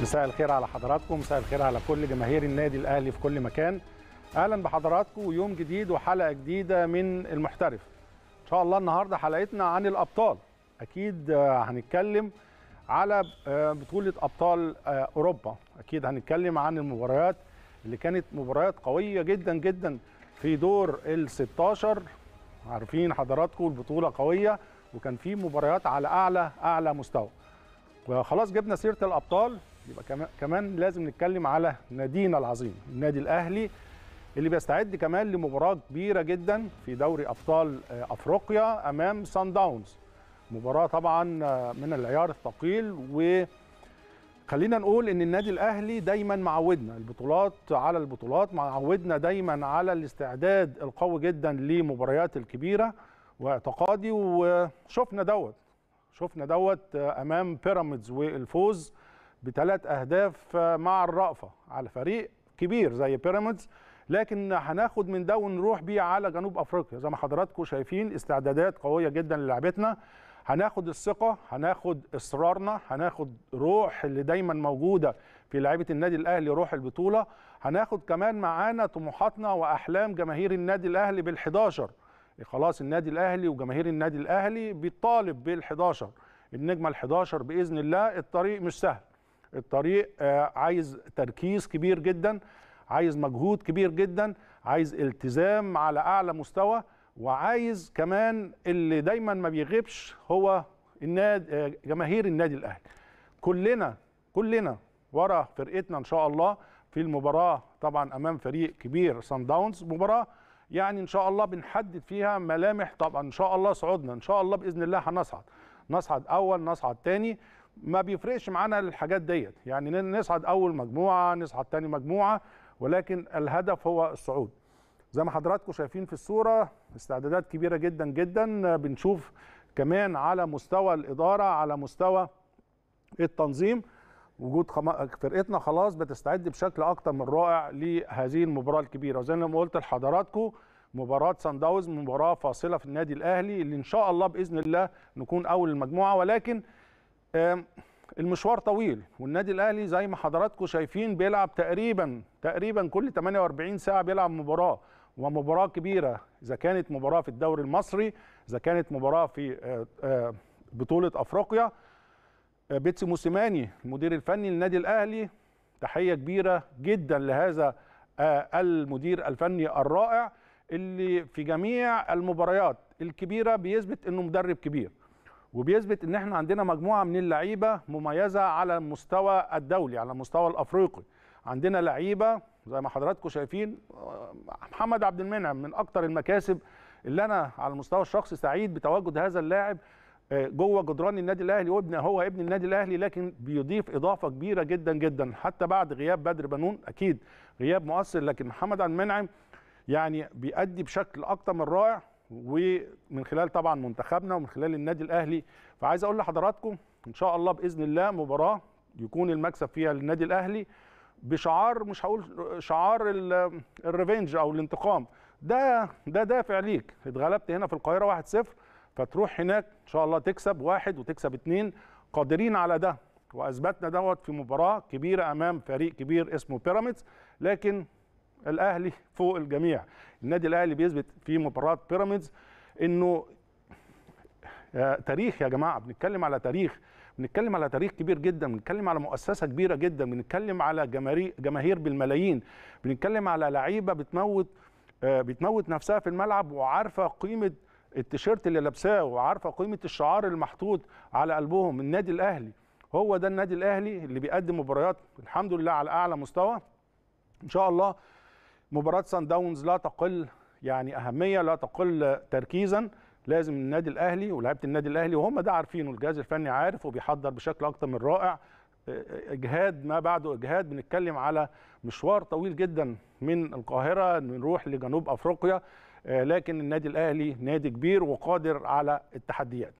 مساء الخير على حضراتكم مساء الخير على كل جماهير النادي الاهلي في كل مكان اهلا بحضراتكم يوم جديد وحلقه جديده من المحترف ان شاء الله النهارده حلقتنا عن الابطال اكيد آه، هنتكلم على آه، بطوله ابطال آه، اوروبا اكيد هنتكلم عن المباريات اللي كانت مباريات قويه جدا جدا في دور ال 16 عارفين حضراتكم البطوله قويه وكان في مباريات على اعلى اعلى مستوى وخلاص جبنا سيره الابطال يبقى كمان لازم نتكلم على نادينا العظيم النادي الاهلي اللي بيستعد كمان لمباراه كبيره جدا في دوري ابطال آه، افريقيا امام سان داونز مباراه طبعا آه، من العيار الثقيل و خلينا نقول ان النادي الاهلي دايما معودنا البطولات على البطولات معودنا دايما على الاستعداد القوي جدا لمباريات الكبيره واعتقادي وشفنا دوت شفنا دوت آه، امام بيراميدز والفوز بثلاث اهداف آه، مع الرأفة على فريق كبير زي بيراميدز لكن هناخد من ده ونروح بيه على جنوب افريقيا زي ما حضراتكم شايفين استعدادات قويه جدا للعبتنا هناخد الثقه هناخد اصرارنا هناخد روح اللي دايما موجوده في لعيبه النادي الاهلي روح البطوله هناخد كمان معانا طموحاتنا واحلام جماهير النادي الاهلي بال11 خلاص النادي الاهلي وجماهير النادي الاهلي بيطالب بال11 النجمه ال11 باذن الله الطريق مش سهل الطريق آه، عايز تركيز كبير جدا عايز مجهود كبير جدا عايز التزام على اعلى مستوى وعايز كمان اللي دايما ما بيغيبش هو النادي آه، جماهير النادي الاهلي كلنا كلنا ورا فرقتنا ان شاء الله في المباراه طبعا امام فريق كبير سان داونز مباراه يعني ان شاء الله بنحدد فيها ملامح طبعا ان شاء الله صعودنا ان شاء الله باذن الله هنصعد نصعد اول نصعد ثاني ما بيفرقش معانا الحاجات ديت يعني نصعد اول مجموعه نصعد تاني مجموعه ولكن الهدف هو الصعود زي ما حضراتكم شايفين في الصوره استعدادات كبيره جدا جدا بنشوف كمان على مستوى الاداره على مستوى التنظيم وجود فرقتنا خلاص بتستعد بشكل اكتر من رائع لهذه المباراه الكبيره وزي ما قلت لحضراتكم مباراه سان داونز مباراه فاصله في النادي الاهلي اللي ان شاء الله باذن الله نكون اول المجموعه ولكن المشوار طويل والنادي الاهلي زي ما حضراتكم شايفين بيلعب تقريبا تقريبا كل 48 ساعه بيلعب مباراه ومباراه كبيره اذا كانت مباراه في الدوري المصري اذا كانت مباراه في آه، آه، بطوله افريقيا آه، بيتسي موسيماني المدير الفني للنادي الاهلي تحيه كبيره جدا لهذا المدير الفني الرائع اللي في جميع المباريات الكبيره بيثبت انه مدرب كبير وبيثبت ان احنا عندنا مجموعه من اللعيبه مميزه على المستوى الدولي على المستوى الافريقي عندنا لعيبه زي ما حضراتكم شايفين آه، محمد عبد المنعم من اكتر المكاسب اللي انا على المستوى الشخصي سعيد بتواجد هذا اللاعب آه، جوه جدران النادي الاهلي وابن هو ابن النادي الاهلي لكن بيضيف اضافه كبيره جدا جدا حتى بعد غياب بدر بنون اكيد غياب مؤثر لكن محمد عبد المنعم يعني بيأدي بشكل اكتر من رائع ومن خلال طبعا منتخبنا ومن خلال النادي الاهلي فعايز اقول لحضراتكم ان شاء الله باذن الله مباراه يكون المكسب فيها للنادي الاهلي بشعار مش هقول شعار الريفنج او الانتقام ده ده دافع ليك اتغلبت هنا في القاهره 1-0 فتروح هناك ان شاء الله تكسب واحد وتكسب اثنين قادرين على ده واثبتنا دوت في مباراه كبيره امام فريق كبير اسمه بيراميدز لكن الاهلي فوق الجميع النادي الاهلي بيثبت في مباراه بيراميدز انه آه، تاريخ يا جماعه بنتكلم على تاريخ بنتكلم على تاريخ كبير جدا بنتكلم على مؤسسه كبيره جدا بنتكلم على جماهير بالملايين بنتكلم على لعيبه بتموت آه، بتموت نفسها في الملعب وعارفه قيمه التيشيرت اللي لابساه وعارفه قيمه الشعار المحطوط على قلبهم النادي الاهلي هو ده النادي الاهلي اللي بيقدم مباريات الحمد لله على اعلى مستوى ان شاء الله مباراه سان داونز لا تقل يعني اهميه لا تقل تركيزا لازم النادي الاهلي ولاعيبه النادي الاهلي وهم ده عارفينه الجهاز الفني عارف وبيحضر بشكل اكتر من رائع آه، آه، اجهاد ما بعده اجهاد بنتكلم على مشوار طويل جدا من القاهره نروح لجنوب افريقيا آه، لكن النادي الاهلي نادي كبير وقادر على التحديات